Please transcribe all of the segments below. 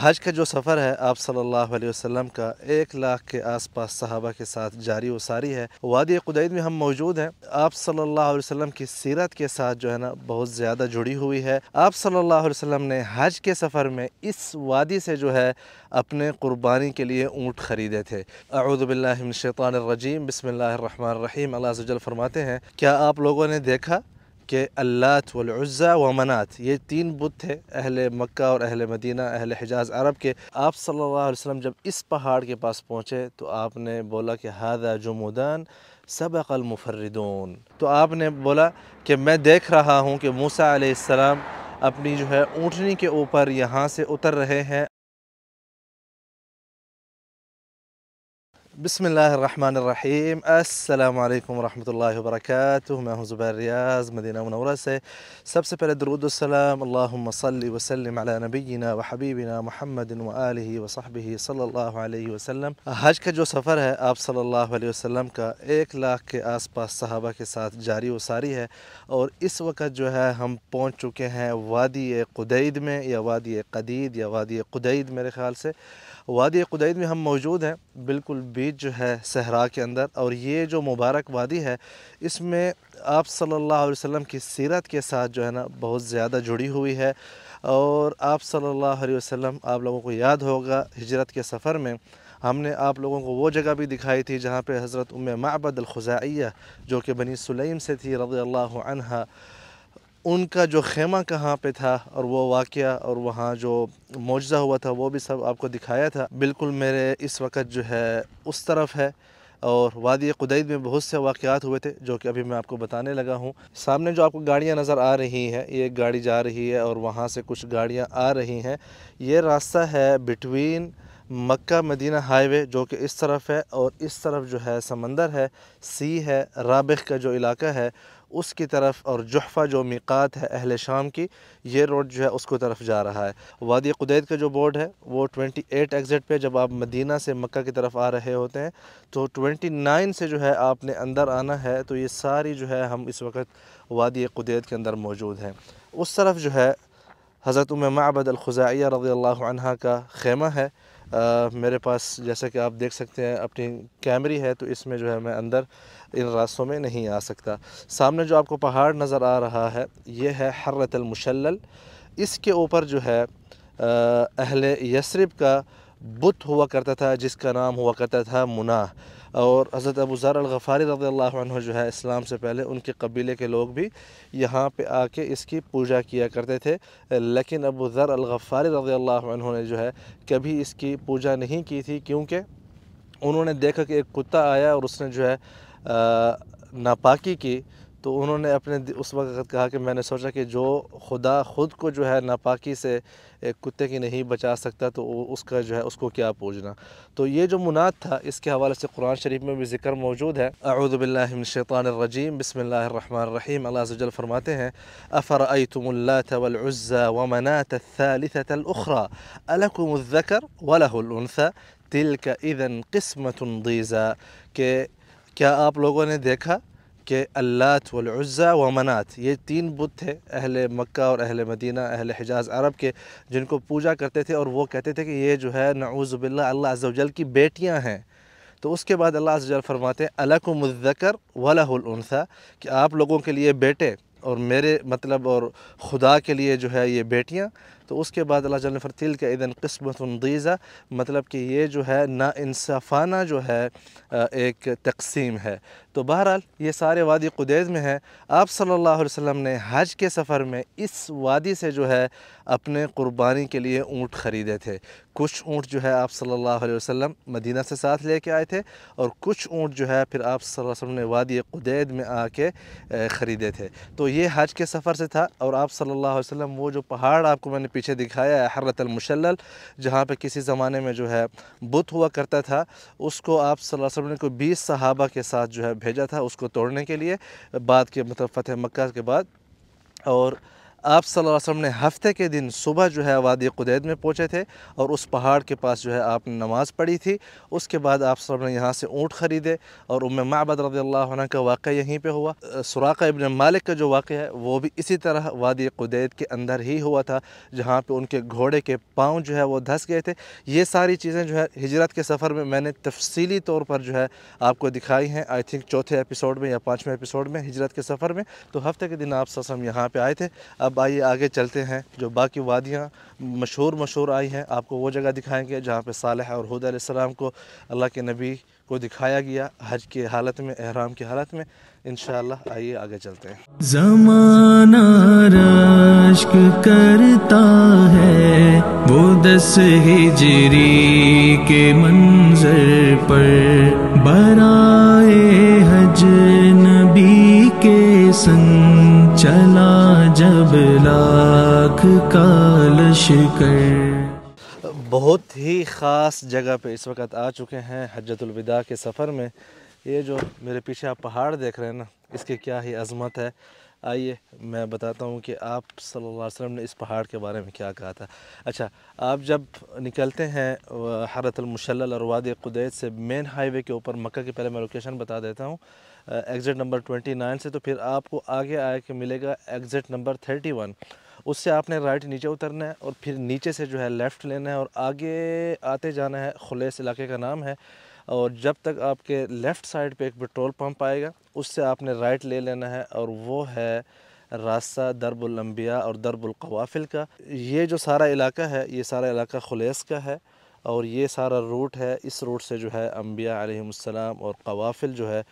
حج کا جو سفر ہے آپ صلی اللہ علیہ وسلم کا ایک لاکھ کے آس پاس صحابہ کے ساتھ جاری و ساری ہے وادی قدید میں ہم موجود ہیں آپ صلی اللہ علیہ وسلم کی سیرت کے ساتھ جو ہے نا بہت زیادہ جڑی ہوئی ہے آپ صلی اللہ علیہ وسلم نے حج کے سفر میں اس وادی سے جو ہے اپنے قربانی کے لیے اونٹ خریدے تھے اعوذ باللہ من الشیطان الرجیم بسم اللہ الرحمن الرحیم اللہ فرماتے ہیں کیا آپ لوگوں نے دیکھا کہ اللات والعزا و منات یہ تین بت تھے اہل مکہ اور اہل مدینہ اہل حجاز عرب کے آپ صلی اللہ علیہ وسلم جب اس پہاڑ کے پاس پہنچے تو آپ نے بولا کہ ہادہ جمودان سبق المفردون تو آپ نے بولا کہ میں دیکھ رہا ہوں کہ موسیٰ علیہ السلام اپنی جو ہے اونٹنی کے اوپر یہاں سے اتر رہے ہیں بسم الله الرحمن الرحيم السلام عليكم ورحمة الله وبركاته میں ہوں زبیر ریاض مدینہ منورہ سے سب سے پہلے درود السلام اللہم صلی وسلم على نبينا وحبيبنا محمد وآله وصحبه صلى الله عليه وسلم هاج کا جو سفر ہے آپ صلى الله عليه وسلم کا ایک لاکھ کے آس پاس صحابہ کے ساتھ جاری و ساری ہے اور اس وقت جو ہے ہم پہنچ چکے ہیں وادی قدید میں یا وادی قدید یا وادی قدید میرے خیال سے وادی قدید میں ہم موجود ہیں بالکل بیچ جو ہے صحرا کے اندر اور یہ جو مبارک وادی ہے اس میں آپ صلی اللہ علیہ وسلم کی سیرت کے ساتھ جو ہے نا بہت زیادہ جڑی ہوئی ہے اور آپ صلی اللہ علیہ وسلم آپ لوگوں کو یاد ہوگا ہجرت کے سفر میں ہم نے آپ لوگوں کو وہ جگہ بھی دکھائی تھی جہاں پہ حضرت ام معبد الخزائیہ جو کہ بنی سلیم سے تھی رضی اللہ عنہ ان کا جو خیمہ کہاں پہ تھا اور وہ واقعہ اور وہاں جو معجزہ ہوا تھا وہ بھی سب آپ کو دکھایا تھا بالکل میرے اس وقت جو ہے اس طرف ہے اور وادی قدید میں بہت سے واقعات ہوئے تھے جو کہ ابھی میں آپ کو بتانے لگا ہوں سامنے جو آپ کو گاڑیاں نظر آ رہی ہیں یہ گاڑی جا رہی ہے اور وہاں سے کچھ گاڑیاں آ رہی ہیں یہ راستہ ہے بٹوین مکہ مدینہ ہائی وے جو کہ اس طرف ہے اور اس طرف جو ہے سمندر ہے سی ہے رابخ کا جو علاقہ ہے اس کی طرف اور جحفہ جو میقات ہے اہل شام کی یہ روڈ جو ہے اس کو طرف جا رہا ہے وادی قدید کا جو بورڈ ہے وہ ٹوئنٹی ایٹ ایگزٹ پہ جب آپ مدینہ سے مکہ کی طرف آ رہے ہوتے ہیں تو 29 نائن سے جو ہے آپ نے اندر آنا ہے تو یہ ساری جو ہے ہم اس وقت وادی قدید کے اندر موجود ہیں اس طرف جو ہے حضرت ام معبد الخزائیہ رضی اللہ عنہ کا خیمہ ہے میرے پاس جیسا کہ آپ دیکھ سکتے ہیں اپنی کیمری ہے تو اس میں جو ہے میں اندر ان راستوں میں نہیں آ سکتا سامنے جو آپ کو پہاڑ نظر آ رہا ہے یہ ہے حرت المشلل اس کے اوپر جو ہے اہل یسرب کا بت ہوا کرتا تھا جس کا نام ہوا کرتا تھا منا اور حضرت ابو ذر الغفاری رضی اللہ عنہ جو ہے اسلام سے پہلے ان کے قبیلے کے لوگ بھی یہاں پہ آ کے اس کی پوجا کیا کرتے تھے لیکن ابو ذر الغفاری رضی اللہ عنہ نے جو ہے کبھی اس کی پوجا نہیں کی تھی کیونکہ انہوں نے دیکھا کہ ایک کتا آیا اور اس نے جو ہے ناپاکی کی تو انہوں نے اپنے اس وقت کہا کہ میں نے سوچا کہ جو خدا خود کو جو ہے ناپاکی سے ایک کتے کی نہیں بچا سکتا تو اس کا جو ہے اس کو کیا پوجنا تو یہ جو منات تھا اس کے حوالے سے قرآن شریف میں بھی ذکر موجود ہے اعوذ باللہ من الشیطان الرجیم بسم اللہ الرحمن الرحیم اللہ فرماتے ہیں افرأیتم اللات والعزا ومنات الثالثة الاخرى الکم الذکر وله الانثى تلك اذن قسمت ضیزا کہ کیا آپ لوگوں نے دیکھا کہ اللات والعزہ و منات یہ تین بدھ تھے اہل مکہ اور اہل مدینہ اہل حجاز عرب کے جن کو پوجا کرتے تھے اور وہ کہتے تھے کہ یہ جو ہے نعوذ باللہ اللہ عز و جل کی بیٹیاں ہیں تو اس کے بعد اللہ عز و جل فرماتے ہیں الکم الذکر ولہ ولاَسا کہ آپ لوگوں کے لیے بیٹے اور میرے مطلب اور خدا کے لیے جو ہے یہ بیٹیاں تو اس کے بعد نے نفر کہ کا قسمت اندیزہ مطلب کہ یہ جو ہے نا انصافانہ جو ہے ایک تقسیم ہے تو بہرحال یہ سارے وادی قدید میں ہیں آپ صلی اللہ علیہ وسلم نے حج کے سفر میں اس وادی سے جو ہے اپنے قربانی کے لیے اونٹ خریدے تھے کچھ اونٹ جو ہے آپ صلی اللہ علیہ وسلم مدینہ سے ساتھ لے کے آئے تھے اور کچھ اونٹ جو ہے پھر آپ صلی اللہ علیہ وسلم نے وادی قدید میں آ کے خریدے تھے تو یہ حج کے سفر سے تھا اور آپ صلی اللہ علیہ وسلم وہ جو پہاڑ آپ کو میں نے پیچھے دکھایا ہے حرت المشلل جہاں پہ کسی زمانے میں جو ہے بت ہوا کرتا تھا اس کو آپ صلی اللہ علیہ وسلم نے کوئی بیس صحابہ کے ساتھ جو ہے بھیجا تھا اس کو توڑنے کے لیے بعد کے مطلب فتح مکہ کے بعد اور آپ صلی اللہ علیہ وسلم نے ہفتے کے دن صبح جو ہے وادی قدید میں پہنچے تھے اور اس پہاڑ کے پاس جو ہے آپ نے نماز پڑھی تھی اس کے بعد آپ صلی اللہ علیہ وسلم نے یہاں سے اونٹ خریدے اور ام معبد رضی اللہ عنہ کا واقعہ یہیں پہ ہوا سراقہ ابن مالک کا جو واقعہ ہے وہ بھی اسی طرح وادی قدید کے اندر ہی ہوا تھا جہاں پہ ان کے گھوڑے کے پاؤں جو ہے وہ دھس گئے تھے یہ ساری چیزیں جو ہے ہجرت کے سفر میں میں نے تفصیلی طور پر جو ہے آپ کو دکھائی ہیں آئی تھنک چوتھے اپیسوڈ میں یا پانچویں اپیسوڈ میں ہجرت کے سفر میں تو ہفتے کے دن آپ صاحب یہاں پہ آئے تھے اب آئیے آگے چلتے ہیں جو باقی وادیاں مشہور مشہور آئی ہیں آپ کو وہ جگہ دکھائیں گے جہاں پہ صالح اور حود علیہ السلام کو اللہ کے نبی کو دکھایا گیا حج کی حالت میں احرام کی حالت میں انشاءاللہ آئیے آگے چلتے ہیں زمانہ کرتا ہے وہ دس ہجری کے منظر پر بہت ہی خاص جگہ پہ اس وقت آ چکے ہیں حجت الوداع کے سفر میں یہ جو میرے پیچھے آپ پہاڑ دیکھ رہے نا اس کی کیا ہی عظمت ہے آئیے میں بتاتا ہوں کہ آپ صلی اللہ علیہ وسلم نے اس پہاڑ کے بارے میں کیا کہا تھا اچھا آپ جب نکلتے ہیں حرت المشل اور وادی قدیت سے مین ہائی وے کے اوپر مکہ کے پہلے میں لوکیشن بتا دیتا ہوں ایگزٹ نمبر ٹوئنٹی نائن سے تو پھر آپ کو آگے آ کے ملے گا ایگزٹ نمبر تھرٹی ون اس سے آپ نے رائٹ نیچے اترنا ہے اور پھر نیچے سے جو ہے لیفٹ لینا ہے اور آگے آتے جانا ہے خلیس علاقے کا نام ہے اور جب تک آپ کے لیفٹ سائڈ پہ ایک پٹرول پمپ آئے گا اس سے آپ نے رائٹ لے لینا ہے اور وہ ہے راستہ درب الانبیاء اور درب القوافل کا یہ جو سارا علاقہ ہے یہ سارا علاقہ خلیس کا ہے اور یہ سارا روٹ ہے اس روٹ سے جو ہے انبیاء علیہم السلام اور قوافل جو ہے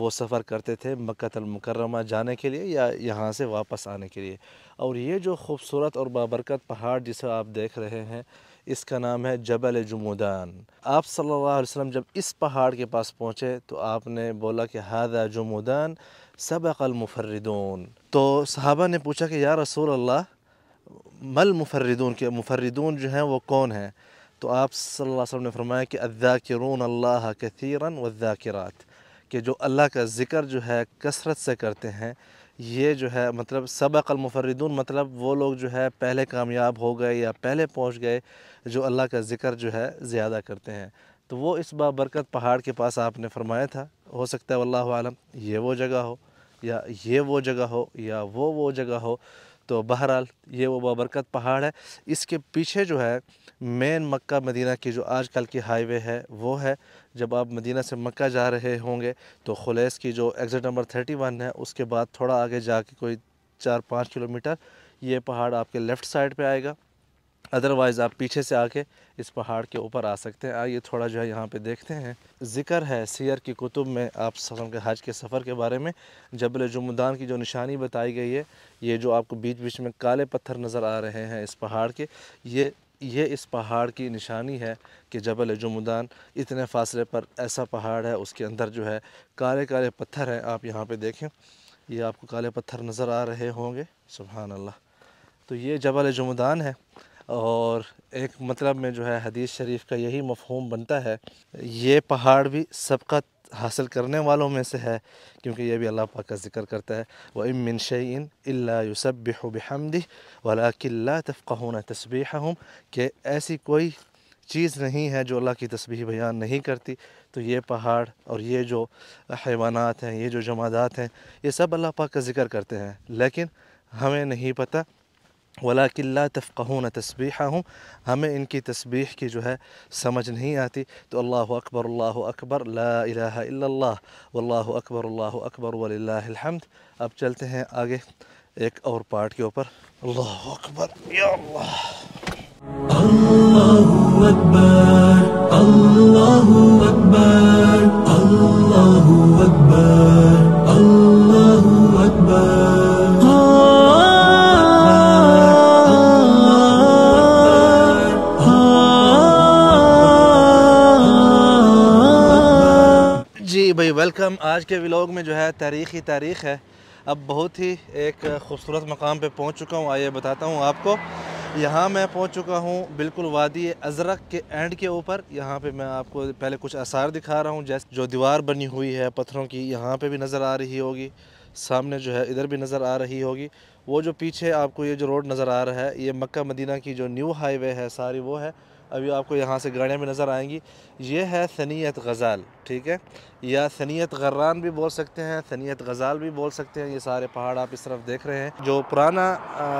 وہ سفر کرتے تھے مکہ المکرمہ جانے کے لیے یا یہاں سے واپس آنے کے لیے اور یہ جو خوبصورت اور بابرکت پہاڑ جسے آپ دیکھ رہے ہیں اس کا نام ہے جبل جمودان آپ صلی اللہ علیہ وسلم جب اس پہاڑ کے پاس پہنچے تو آپ نے بولا کہ ہادہ جمودان سبق المفردون تو صحابہ نے پوچھا کہ یا رسول اللہ مل مفردون کے مفردون جو ہیں وہ کون ہیں تو آپ صلی اللہ علیہ وسلم نے فرمایا کہ الذاکرون اللہ کثیرا والذاکرات کہ جو اللہ کا ذکر جو ہے کثرت سے کرتے ہیں یہ جو ہے مطلب سبق المفردون مطلب وہ لوگ جو ہے پہلے کامیاب ہو گئے یا پہلے پہنچ گئے جو اللہ کا ذکر جو ہے زیادہ کرتے ہیں تو وہ اس با برکت پہاڑ کے پاس آپ نے فرمایا تھا ہو سکتا ہے واللہ عالم یہ وہ جگہ ہو یا یہ وہ جگہ ہو یا وہ وہ جگہ ہو تو بہرحال یہ وہ بابرکت پہاڑ ہے اس کے پیچھے جو ہے مین مکہ مدینہ کی جو آج کل کی ہائی وے ہے وہ ہے جب آپ مدینہ سے مکہ جا رہے ہوں گے تو خلیس کی جو ایگزٹ نمبر تھرٹی ون ہے اس کے بعد تھوڑا آگے جا کے کوئی چار پانچ کلومیٹر یہ پہاڑ آپ کے لیفٹ سائڈ پہ آئے گا ادروائز آپ پیچھے سے آ کے اس پہاڑ کے اوپر آ سکتے ہیں آئیے تھوڑا جو ہے یہاں پہ دیکھتے ہیں ذکر ہے سیر کی کتب میں آپ سفر کے حج کے سفر کے بارے میں جبل جمدان کی جو نشانی بتائی گئی ہے یہ جو آپ کو بیچ بیچ میں کالے پتھر نظر آ رہے ہیں اس پہاڑ کے یہ یہ اس پہاڑ کی نشانی ہے کہ جبل جمدان اتنے فاصلے پر ایسا پہاڑ ہے اس کے اندر جو ہے کالے کالے پتھر ہیں آپ یہاں پہ دیکھیں یہ آپ کو کالے پتھر نظر آ رہے ہوں گے سبحان اللہ تو یہ جبل جمدان ہے اور ایک مطلب میں جو ہے حدیث شریف کا یہی مفہوم بنتا ہے یہ پہاڑ بھی سبقت حاصل کرنے والوں میں سے ہے کیونکہ یہ بھی اللہ پاک کا ذکر کرتا ہے وہ من شعین اللہ یوسب ولاک اللہ تفقہ تصبی ہوں کہ ایسی کوئی چیز نہیں ہے جو اللہ کی تسبیح بیان نہیں کرتی تو یہ پہاڑ اور یہ جو حیوانات ہیں یہ جو جمادات ہیں یہ سب اللہ پاک کا ذکر کرتے ہیں لیکن ہمیں نہیں پتہ ولا کلّہ تفقہ نہ ہوں ہمیں ان کی تسبیح کی جو ہے سمجھ نہیں آتی تو اللہ اکبر اللہ اکبر لا الہ الا اللہ واللہ اکبر اللہ اکبر وللہ الحمد اب چلتے ہیں آگے ایک اور پارٹ کے اوپر اللہ اللہ اللہ اللہ اللہ اللہ اکبر اکبر اکبر اکبر یا آج کے ویلوگ میں جو ہے تاریخی تاریخ ہے اب بہت ہی ایک خوبصورت مقام پہ پہنچ چکا ہوں آئیے بتاتا ہوں آپ کو یہاں میں پہنچ چکا ہوں بالکل وادی ازرق کے اینڈ کے اوپر یہاں پہ میں آپ کو پہلے کچھ اثار دکھا رہا ہوں جیسے جو دیوار بنی ہوئی ہے پتھروں کی یہاں پہ بھی نظر آ رہی ہوگی سامنے جو ہے ادھر بھی نظر آ رہی ہوگی وہ جو پیچھے آپ کو یہ جو روڈ نظر آ رہا ہے یہ مکہ مدینہ کی جو نیو ہائی وے ہے ساری وہ ہے ابھی آپ کو یہاں سے گاڑیاں بھی نظر آئیں گی یہ ہے ثنیت غزال ٹھیک ہے یا ثنیت غران بھی بول سکتے ہیں ثنیت غزال بھی بول سکتے ہیں یہ سارے پہاڑ آپ اس طرف دیکھ رہے ہیں جو پرانا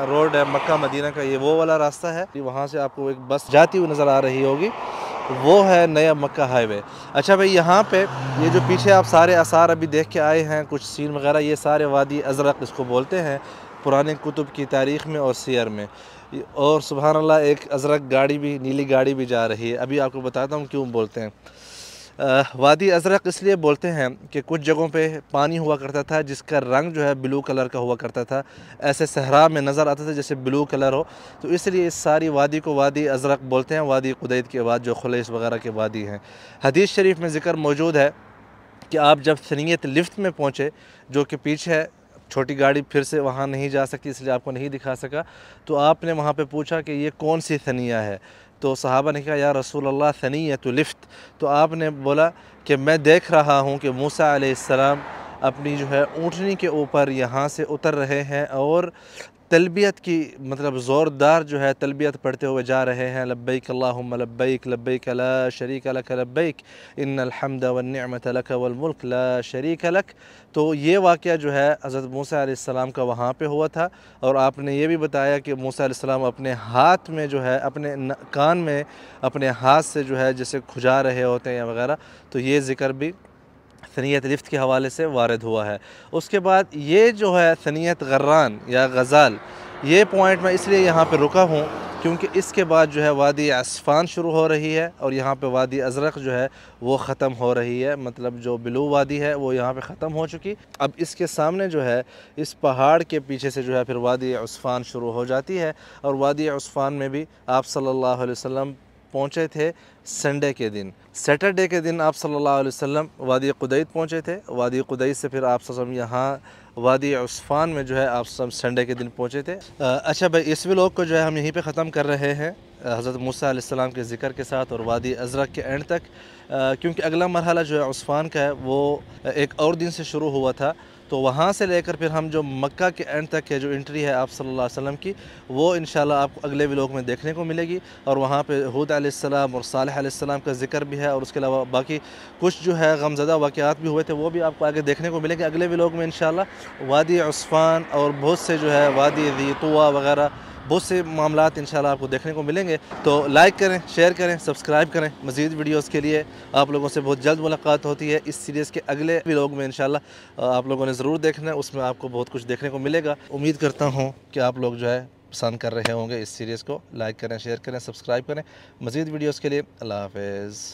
روڈ ہے مکہ مدینہ کا یہ وہ والا راستہ ہے وہاں سے آپ کو ایک بس جاتی ہوئی نظر آ رہی ہوگی وہ ہے نیا مکہ ہائی وے اچھا بھائی یہاں پہ یہ جو پیچھے آپ سارے آثار ابھی دیکھ کے آئے ہیں کچھ سین وغیرہ یہ سارے وادی ازرق اس کو بولتے ہیں پرانے کتب کی تاریخ میں اور سیر میں اور سبحان اللہ ایک ازرق گاڑی بھی نیلی گاڑی بھی جا رہی ہے ابھی آپ کو بتاتا ہوں کیوں بولتے ہیں وادی ازرق اس لیے بولتے ہیں کہ کچھ جگہوں پہ پانی ہوا کرتا تھا جس کا رنگ جو ہے بلو کلر کا ہوا کرتا تھا ایسے صحرا میں نظر آتا تھا جیسے بلو کلر ہو تو اس لیے اس ساری وادی کو وادی ازرق بولتے ہیں وادی قدیت کے بعد جو خلیص وغیرہ کے وادی ہیں حدیث شریف میں ذکر موجود ہے کہ آپ جب سنیت لفت میں پہنچے جو کہ پیچھے چھوٹی گاڑی پھر سے وہاں نہیں جا سکتی اس لیے آپ کو نہیں دکھا سکا تو آپ نے وہاں پہ پوچھا کہ یہ کون سی ثنیہ ہے تو صحابہ نے کہا یا رسول اللہ ثنیہ تو لفت تو آپ نے بولا کہ میں دیکھ رہا ہوں کہ موسیٰ علیہ السلام اپنی جو ہے اونٹنی کے اوپر یہاں سے اتر رہے ہیں اور تلبیت کی مطلب زوردار جو ہے تلبیت پڑھتے ہوئے جا رہے ہیں لبیک اللہم لبیک لبیک لا شریک لک لبیک ان الحمد والنعمت لک والملک لا شریک لک تو یہ واقعہ جو ہے حضرت موسیٰ علیہ السلام کا وہاں پہ ہوا تھا اور آپ نے یہ بھی بتایا کہ موسیٰ علیہ السلام اپنے ہاتھ میں جو ہے اپنے کان میں اپنے ہاتھ سے جو ہے جیسے کھجا رہے ہوتے ہیں وغیرہ تو یہ ذکر بھی ثنیت لفت کے حوالے سے وارد ہوا ہے اس کے بعد یہ جو ہے ثنیت غران یا غزال یہ پوائنٹ میں اس لیے یہاں پہ رکا ہوں کیونکہ اس کے بعد جو ہے وادی عصفان شروع ہو رہی ہے اور یہاں پہ وادی ازرق جو ہے وہ ختم ہو رہی ہے مطلب جو بلو وادی ہے وہ یہاں پہ ختم ہو چکی اب اس کے سامنے جو ہے اس پہاڑ کے پیچھے سے جو ہے پھر وادی عصفان شروع ہو جاتی ہے اور وادی عصفان میں بھی آپ صلی اللہ علیہ وسلم پہنچے تھے سنڈے کے دن سیٹرڈے کے دن آپ صلی اللہ علیہ وسلم وادی قدیت پہنچے تھے وادی قدیت سے پھر آپ علیہ وسلم یہاں وادی عثفان میں جو ہے آپ وسلم سنڈے کے دن پہنچے تھے اچھا بھائی اس ویلوک کو جو ہے ہم یہیں پہ ختم کر رہے ہیں حضرت موسیٰ علیہ السلام کے ذکر کے ساتھ اور وادی ازرق کے اینڈ تک کیونکہ اگلا مرحلہ جو ہے عثفان کا ہے وہ ایک اور دن سے شروع ہوا تھا تو وہاں سے لے کر پھر ہم جو مکہ کے اینڈ تک ہے جو انٹری ہے آپ صلی اللہ علیہ وسلم کی وہ انشاءاللہ آپ کو اگلے ویلوگ میں دیکھنے کو ملے گی اور وہاں پہ حود علیہ السلام اور صالح علیہ السلام کا ذکر بھی ہے اور اس کے علاوہ باقی کچھ جو ہے غمزدہ واقعات بھی ہوئے تھے وہ بھی آپ کو آگے دیکھنے کو ملے گی اگلے ویلوگ میں انشاءاللہ وادی عصفان اور بہت سے جو ہے وادی ذیطوہ وغیرہ بہت سے معاملات انشاءاللہ آپ کو دیکھنے کو ملیں گے تو لائک کریں شیئر کریں سبسکرائب کریں مزید ویڈیوز کے لیے آپ لوگوں سے بہت جلد ملاقات ہوتی ہے اس سیریز کے اگلے بھی لوگ میں انشاءاللہ آپ لوگوں نے ضرور دیکھنا ہے اس میں آپ کو بہت کچھ دیکھنے کو ملے گا امید کرتا ہوں کہ آپ لوگ جو ہے پسند کر رہے ہوں گے اس سیریز کو لائک کریں شیئر کریں سبسکرائب کریں مزید ویڈیوز کے لیے اللہ حافظ